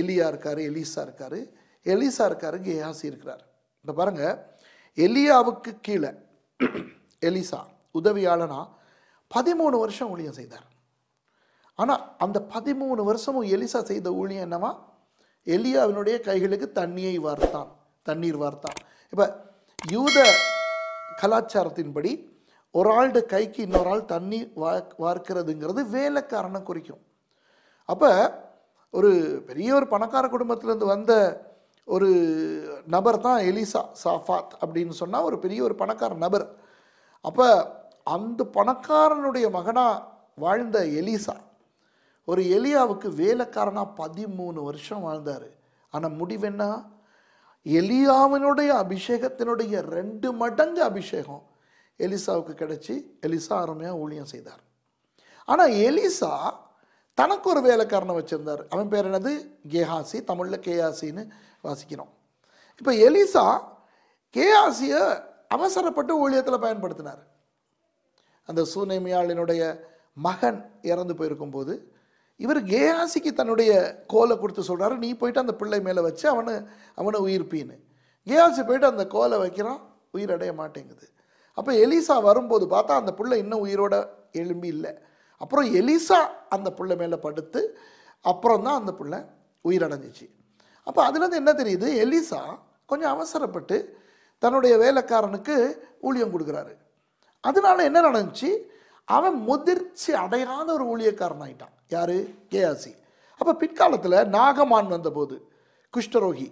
எலியா இருக்கார் எலிசா இருக்கார் எலிசா இருக்காரு கேஹாசி இருக்கிறார் இப்போ பாருங்கள் எலியாவுக்கு கீழே எலிசா உதவியாளனா பதிமூணு வருஷம் ஊழியம் செய்தார் ஆனால் அந்த பதிமூணு வருஷமும் எலிசா செய்த ஊழியம் என்னவா எலியாவினுடைய கைகளுக்கு தண்ணியை வார்த்தான் தண்ணீர் வார்த்தான் இப்போ யூத கலாச்சாரத்தின்படி ஒரு ஆளு கைக்கு இன்னொரு ஆள் தண்ணி வார்க்கிறதுங்கிறது வேலைக்காரனை குறிக்கும் அப்போ ஒரு பெரிய ஒரு பணக்கார குடும்பத்திலேருந்து வந்த ஒரு நபர் தான் எலிசா சாஃபாத் அப்படின்னு சொன்னால் ஒரு பெரிய ஒரு பணக்கார நபர் அப்போ அந்த பணக்காரனுடைய மகனாக வாழ்ந்த எலிசா ஒரு எலியாவுக்கு வேலைக்காரனாக பதிமூணு வருஷம் வாழ்ந்தார் ஆனால் முடிவென்ன எலியாவினுடைய அபிஷேகத்தினுடைய ரெண்டு மடங்கு அபிஷேகம் எலிசாவுக்கு கிடச்சி எலிசா அருமையாக ஊழியம் செய்தார் ஆனால் எலிசா தனக்கு ஒரு வேலைக்காரனை வச்சுருந்தார் அவன் பேர் என்னது கேஹாசி தமிழில் கேஆசின்னு வாசிக்கிறோம் இப்போ எலிசா கேஆசியை அவசரப்பட்டு ஊழியத்தில் பயன்படுத்தினார் அந்த சூனேமியாளினுடைய மகன் இறந்து போயிருக்கும் போது இவர் கேஹாசிக்கு தன்னுடைய கோலை கொடுத்து சொல்கிறாரு நீ போயிட்டு அந்த பிள்ளை மேலே வச்சு அவனை அவனை உயிர்ப்பின்னு கேஹாசி போயிட்டு அந்த கோலை வைக்கிறான் உயிரடைய மாட்டேங்குது அப்போ எலிசா வரும்போது பார்த்தா அந்த பிள்ளை இன்னும் உயிரோட எழும்பி இல்லை அப்புறம் எலிசா அந்த புள்ள மேலே படுத்து அப்புறம் தான் அந்த புள்ள உயிரடைஞ்சிச்சு அப்போ அதுலேருந்து என்ன தெரியுது எலிசா கொஞ்சம் அவசரப்பட்டு தன்னுடைய வேலைக்காரனுக்கு ஊழியம் கொடுக்குறாரு அதனால என்ன நடந்துச்சு அவன் முதிர்ச்சி அடையாத ஒரு ஊழியக்காரன் ஆகிட்டான் யார் கேஆசி அப்போ பிற்காலத்தில் நாகமான் வந்தபோது குஷ்டரோகி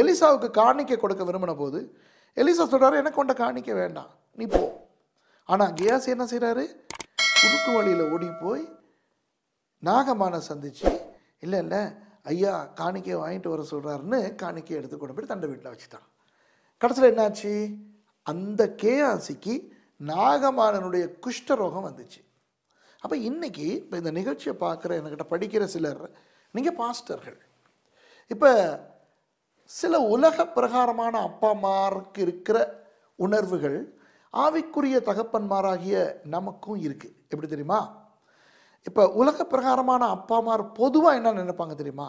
எலிசாவுக்கு காணிக்கை கொடுக்க விரும்பின போது எலிசா சொல்கிறாரு எனக்கு கொண்ட காணிக்க வேண்டாம் நீ போ ஆனால் கேஆசி என்ன செய்கிறாரு குறுக்கு வழியில் ஓடி போய் நாகமான சந்தித்து இல்லை இல்லை ஐயா காணிக்கையை வாங்கிட்டு வர சொல்கிறாருன்னு காணிக்கையை எடுத்து கொண்டு போய் தண்டை வீட்டில் வச்சுட்டான் கடைசியில் என்னாச்சு அந்த கேஆசிக்கு நாகமானனுடைய குஷ்டரோகம் வந்துச்சு அப்போ இன்றைக்கி இப்போ இந்த நிகழ்ச்சியை பார்க்குற என்கிட்ட படிக்கிற சிலர் நீங்கள் பாஸ்டர்கள் இப்போ சில உலக பிரகாரமான அப்பா அம்மாருக்கு இருக்கிற உணர்வுகள் ஆவிக்குரிய தகப்பன்மாராகிய நமக்கும் இருக்குது எப்படி தெரியுமா இப்போ உலக பிரகாரமான அப்பாமார் பொதுவாக என்னென்னு நினைப்பாங்க தெரியுமா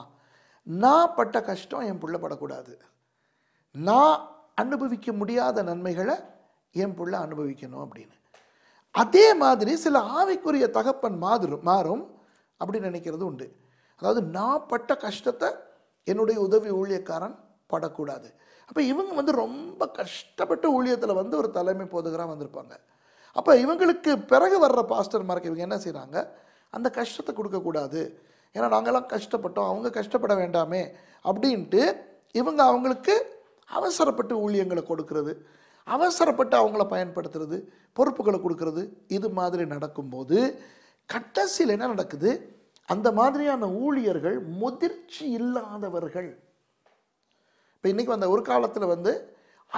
நான் பட்ட கஷ்டம் என் பிள்ளை படக்கூடாது நான் அனுபவிக்க முடியாத நன்மைகளை என் பிள்ளை அனுபவிக்கணும் அப்படின்னு அதே மாதிரி சில ஆவிக்குரிய தகப்பன் மாதிரி மாறும் அப்படின்னு நினைக்கிறது உண்டு அதாவது நான் பட்ட கஷ்டத்தை என்னுடைய உதவி ஊழியக்காரன் படக்கூடாது அப்போ இவங்க வந்து ரொம்ப கஷ்டப்பட்டு ஊழியத்தில் வந்து ஒரு தலைமை போதுகராக வந்திருப்பாங்க அப்போ இவங்களுக்கு பிறகு வர்ற பாஸ்டர் மார்க்கு இவங்க என்ன செய்கிறாங்க அந்த கஷ்டத்தை கொடுக்கக்கூடாது ஏன்னா நாங்கள்லாம் கஷ்டப்பட்டோம் அவங்க கஷ்டப்பட வேண்டாமே அப்படின்ட்டு இவங்க அவங்களுக்கு அவசரப்பட்டு ஊழியங்களை கொடுக்கறது அவசரப்பட்டு அவங்கள பயன்படுத்துறது பொறுப்புகளை கொடுக்கறது இது மாதிரி நடக்கும்போது கட்டசியில் என்ன நடக்குது அந்த மாதிரியான ஊழியர்கள் முதிர்ச்சி இல்லாதவர்கள் இப்போ இன்றைக்கி வந்த ஒரு காலத்தில் வந்து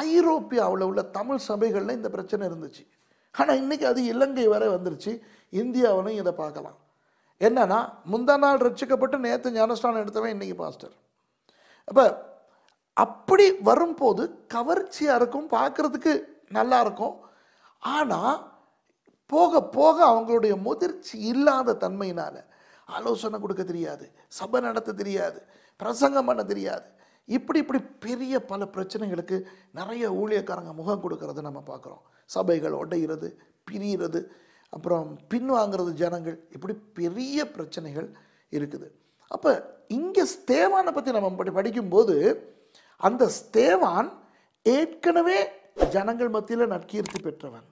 ஐரோப்பியாவில் உள்ள தமிழ் சபைகளில் இந்த பிரச்சனை இருந்துச்சு ஆனால் இன்றைக்கி அது இலங்கை வரை வந்துருச்சு இந்தியாவிலும் இதை பார்க்கலாம் என்னென்னா முந்தா நாள் ரட்சிக்கப்பட்டு நேற்று ஞானஸ்தானம் எடுத்தவன் இன்றைக்கி பாஸ்டர் அப்போ அப்படி வரும்போது கவர்ச்சியாக இருக்கும் பார்க்குறதுக்கு நல்லா இருக்கும் ஆனால் போக போக அவங்களுடைய முதிர்ச்சி இல்லாத தன்மையினால் ஆலோசனை கொடுக்க தெரியாது சபை நடத்த தெரியாது பிரசங்கம் பண்ண தெரியாது இப்படி இப்படி பெரிய பல பிரச்சனைகளுக்கு நிறைய ஊழியக்காரங்க முகம் கொடுக்கறத நம்ம பார்க்குறோம் சபைகள் உடையிறது பிரிகிறது அப்புறம் பின்வாங்கிறது ஜனங்கள் இப்படி பெரிய பிரச்சனைகள் இருக்குது அப்போ இங்கே ஸ்தேவானை பற்றி நம்ம படி படிக்கும்போது அந்த ஸ்தேவான் ஏற்கனவே ஜனங்கள் மத்தியில் நற்கீர்த்தி பெற்றவன்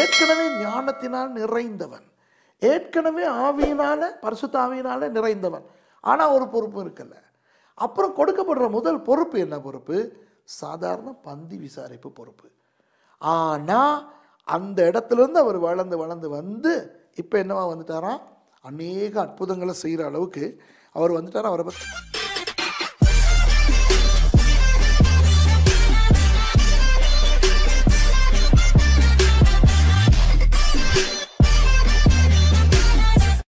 ஏற்கனவே ஞானத்தினால் நிறைந்தவன் ஏற்கனவே ஆவியினால பரிசுத்த ஆவியினால் நிறைந்தவன் ஆனால் ஒரு பொறுப்பும் இருக்குல்ல அப்புறம் கொடுக்கப்படுற முதல் பொறுப்பு என்ன பொறுப்பு சாதாரண பந்தி விசாரிப்பு பொறுப்பு ஆனால் அந்த இடத்துலேருந்து அவர் வளர்ந்து வளர்ந்து வந்து இப்போ என்னவா வந்துட்டாராம் அநேக அற்புதங்களை செய்கிற அளவுக்கு அவர் வந்துட்டார் அவரை பற்றி